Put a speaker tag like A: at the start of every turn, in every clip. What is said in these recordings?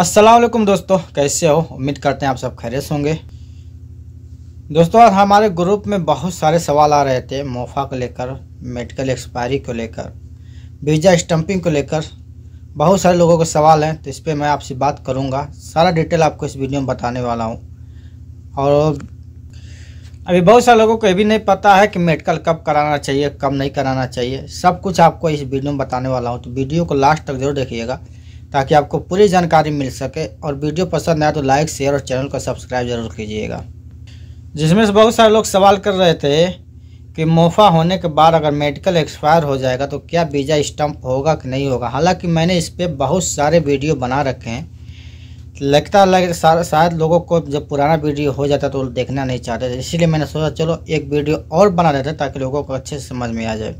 A: असलकुम दोस्तों कैसे हो उम्मीद करते हैं आप सब खैरियत होंगे दोस्तों हमारे ग्रुप में बहुत सारे सवाल आ रहे थे मोफा को लेकर मेडिकल एक्सपायरी को लेकर वीज़ा स्टम्पिंग को लेकर बहुत सारे लोगों के सवाल हैं तो इस पर मैं आपसे बात करूंगा सारा डिटेल आपको इस वीडियो में बताने वाला हूं और अभी बहुत सारे लोगों को ये भी नहीं पता है कि मेडिकल कब कराना चाहिए कब नहीं कराना चाहिए सब कुछ आपको इस वीडियो में बताने वाला हूँ तो वीडियो को लास्ट तक जरूर देखिएगा ताकि आपको पूरी जानकारी मिल सके और वीडियो पसंद आए तो लाइक शेयर और चैनल को सब्सक्राइब जरूर कीजिएगा जिसमें से बहुत सारे लोग सवाल कर रहे थे कि मोफा होने के बाद अगर मेडिकल एक्सपायर हो जाएगा तो क्या वीज़ा स्टम्प होगा कि नहीं होगा हालांकि मैंने इस पर बहुत सारे वीडियो बना रखे हैं लगता लग शायद लोगों को जब पुराना वीडियो हो जाता तो देखना नहीं चाहते थे इसीलिए मैंने सोचा चलो एक वीडियो और बना देते ताकि लोगों को अच्छे से समझ में आ जाए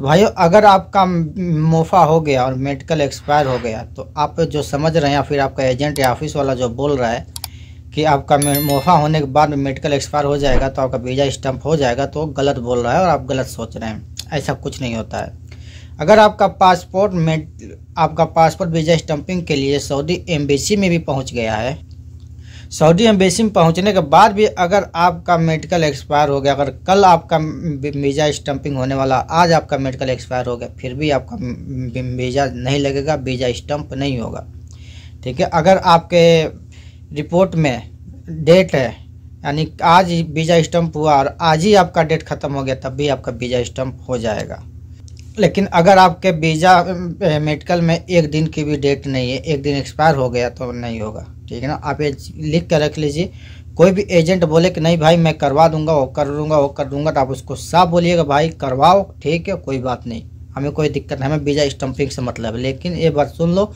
A: तो भाई अगर आपका मुफा हो गया और मेडिकल एक्सपायर हो गया तो आप जो समझ रहे हैं या फिर आपका एजेंट या ऑफिस वाला जो बोल रहा है कि आपका मुफा होने के बाद मेडिकल एक्सपायर हो जाएगा तो आपका वीज़ा स्टम्प हो जाएगा तो गलत बोल रहा है और आप गलत सोच रहे हैं ऐसा कुछ नहीं होता है अगर आपका पासपोर्ट में आपका पासपोर्ट वीज़ा स्टम्पिंग के लिए सऊदी एम्बेसी में भी पहुंच गया है सऊदी एम्बेसी में पहुंचने के बाद भी अगर आपका मेडिकल एक्सपायर हो गया अगर कल आपका वीज़ा स्टम्पिंग होने वाला आज आपका मेडिकल एक्सपायर हो गया फिर भी आपका वीज़ा नहीं लगेगा वीज़ा स्टम्प नहीं होगा ठीक है अगर आपके रिपोर्ट में डेट है यानी आज वीज़ा स्टम्प हुआ और आज ही आपका डेट ख़त्म हो गया तब भी आपका वीज़ा स्टम्प हो जाएगा लेकिन अगर आपके वीज़ा मेडिकल में एक दिन की भी डेट नहीं है एक दिन एक्सपायर हो गया तो नहीं होगा ठीक है ना आप ये लिख कर रख लीजिए कोई भी एजेंट बोले कि नहीं भाई मैं करवा दूंगा वो कर दूंगा वो कर दूंगा तो आप उसको साफ बोलिएगा भाई करवाओ ठीक है कोई बात नहीं हमें कोई दिक्कत नहीं हमें वीज़ा स्टम्पिंग से मतलब है लेकिन ये बात सुन लो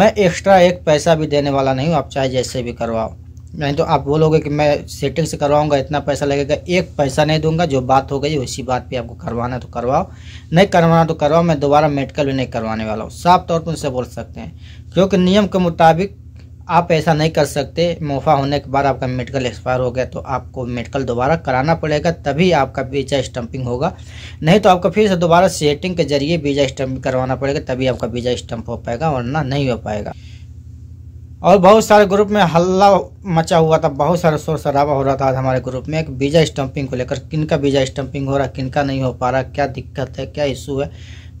A: मैं एक्स्ट्रा एक पैसा भी देने वाला नहीं हूँ आप चाहे जैसे भी करवाओ नहीं तो आप बोलोगे कि मैं सेटिंग से करवाऊंगा इतना पैसा लगेगा एक पैसा नहीं दूंगा जो बात हो गई उसी बात पे आपको करवाना तो करवाओ नहीं करवाना तो करवाओ मैं दोबारा मेडिकल भी नहीं करवाने वाला हूँ साफ तौर पर उनसे बोल सकते हैं क्योंकि नियम के मुताबिक आप ऐसा नहीं कर सकते मुफा होने के बाद आपका मेडिकल एक्सपायर हो गया तो आपको मेडिकल दोबारा कराना पड़ेगा तभी आपका वीज़ा स्टम्पिंग होगा नहीं तो आपको फिर से दोबारा सेटिंग के जरिए वीज़ा स्टम्पिंग करवाना पड़ेगा तभी आपका वीज़ा स्टम्प हो पाएगा वरना नहीं हो पाएगा और बहुत सारे ग्रुप में हल्ला मचा हुआ था बहुत सारा शोर शराबा हो रहा था हमारे ग्रुप में एक वीज़ा स्टम्पिंग को लेकर किन का वीज़ा स्टम्पिंग हो रहा किनका नहीं हो पा रहा क्या दिक्कत है क्या इशू है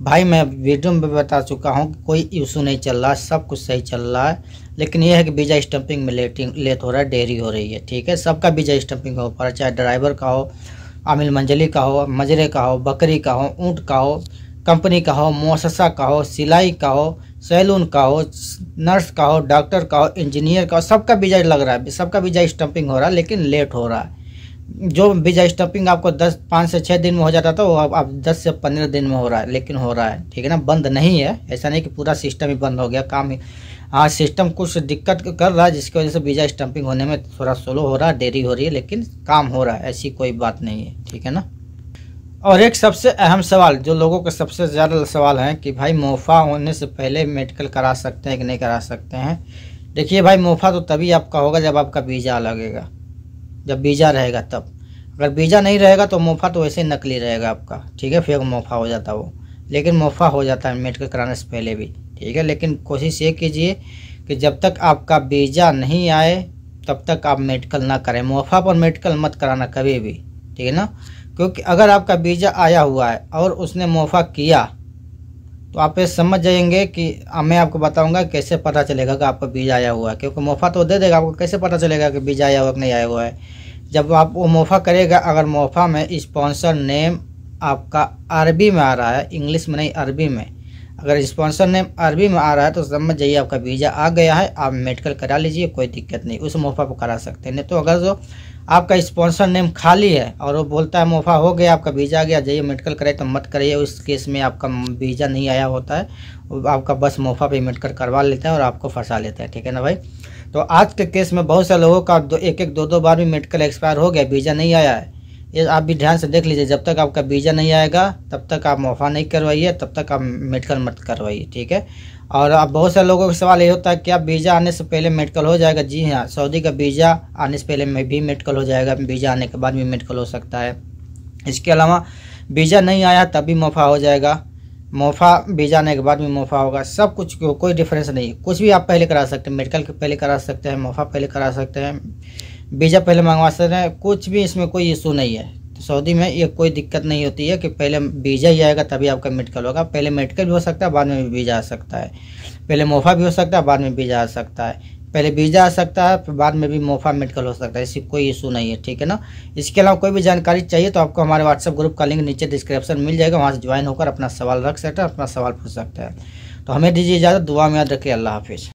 A: भाई मैं वीडियो में बता चुका हूँ कोई इशू नहीं चल रहा सब कुछ सही चल रहा है लेकिन यह है कि वीज़ा स्टम्पिंग में लेटिंग लेट हो रहा है देरी हो रही है ठीक है सबका वीज़ा स्टम्पिंग हो पा रहा चाहे ड्राइवर का हो आमिल मंजली का हो मजरे का हो बकरी का हो ऊँट का हो कंपनी का हो मोसा का हो सिलाई का हो सैलून का हो नर्स का हो डॉक्टर का हो इंजीनियर का हो सबका वीज़ा लग रहा है सबका वीज़ा स्टम्पिंग हो रहा है लेकिन लेट हो रहा है जो वीजा स्टॉपिंग आपको दस पाँच से छः दिन में हो जाता था वो अब आप दस से पंद्रह दिन में हो रहा है लेकिन हो रहा है ठीक है ना बंद नहीं है ऐसा नहीं कि पूरा सिस्टम ही बंद हो गया काम ही हाँ सिस्टम कुछ दिक्कत कर रहा है जिसकी वजह से वीज़ा स्टम्पिंग होने में थोड़ा स्लो हो रहा है देरी हो रही है लेकिन काम हो रहा है ऐसी कोई बात नहीं है ठीक है ना और एक सबसे अहम सवाल जो लोगों के सबसे ज़्यादा सवाल है कि भाई मोफा होने से पहले मेडिकल करा सकते हैं कि नहीं करा सकते हैं देखिए भाई मोफा तो तभी आपका होगा जब आपका वीज़ा लगेगा जब बीजा रहेगा तब अगर बीजा नहीं रहेगा तो मोफा तो वैसे नकली रहेगा आपका ठीक है फेक मोफा हो जाता वो लेकिन मोफा हो जाता है मेडिकल कराने से पहले भी ठीक है लेकिन कोशिश ये कीजिए कि जब तक आपका बीजा नहीं आए तब तक आप मेडिकल ना करें मोफा पर मेडिकल मत कराना कभी भी ठीक है ना क्योंकि अगर आपका बीजा आया हुआ है और उसने मोफा किया तो आप ये समझ जाएंगे कि मैं आपको बताऊंगा कैसे पता चलेगा कि आपका बीज आया हुआ है क्योंकि मोफा तो दे देगा आपको कैसे पता चलेगा कि बीज आया हुआ कि नहीं आया हुआ है जब आप वो मोफा करेगा अगर मोफा में स्पॉन्सर नेम आपका अरबी में आ रहा है इंग्लिश में नहीं अरबी में अगर स्पॉन्सर नेम अरबी में आ रहा है तो समझ जाइए आपका वीज़ा आ गया है आप मेडिकल करा लीजिए कोई दिक्कत नहीं उस मोफा को करा सकते हैं नहीं तो अगर जो आपका स्पॉन्सर नेम खाली है और वो बोलता है मोफा हो गया आपका वीज़ा आ गया जाइए मेडिकल कराइए तो मत करिए उस केस में आपका वीज़ा नहीं आया होता है आपका बस मोफा पर मेडिकल करवा लेते हैं और आपको फंसा लेते हैं ठीक है ना भाई तो आज के केस में बहुत से लोगों का दो एक एक दो दो बार भी मेडिकल एक्सपायर हो गया वीज़ा नहीं आया है ये आप भी ध्यान से देख लीजिए जब तक आपका वीज़ा नहीं आएगा तब तक आप मुआफ़ा नहीं करवाइए तब तक आप मेडिकल मत करवाइए ठीक है और अब बहुत से लोगों का सवाल ये होता है कि आप वीज़ा आने से पहले मेडिकल हो जाएगा जी हाँ सऊदी का वीज़ा आने से पहले में भी मेडिकल हो जाएगा वीज़ा आने के बाद भी मेडिकल हो सकता है इसके अलावा वीज़ा नहीं आया तब भी मुआफ़ा हो जाएगा मुफ़ा बीजा आने के बाद भी मोफा होगा सब कुछ को, कोई डिफरेंस नहीं कुछ भी आप पहले करा सकते हैं मेडिकल पहले करा सकते हैं मोफा पहले करा सकते हैं वीज़ा पहले मंगवा सकते हैं कुछ भी इसमें कोई इशू नहीं है तो सऊदी में ये कोई दिक्कत नहीं होती है कि पहले वीज़ा ही आएगा तभी आपका मेडिकल होगा पहले मेडिकल भी हो सकता है बाद में भी वीज़ा आ सकता है पहले मोफा भी हो सकता है बाद में वीज़ा आ सकता है पहले वीज़ा आ सकता है फिर बाद में भी मोफा मेडिकल हो सकता है इसकी कोई इशू नहीं है ठीक है ना इसके अलावा कोई भी जानकारी चाहिए तो आपको हमारे व्हाट्सअप ग्रुप का लिंक नीचे डिस्क्रिप्शन मिल जाएगा वहाँ से ज्वाइन होकर अपना सवाल रख सकते हैं अपना सवाल पूछ सकते हैं तो हमें दीजिए इजाज़त दुआ में याद रखिए अल्लाह हाफिज़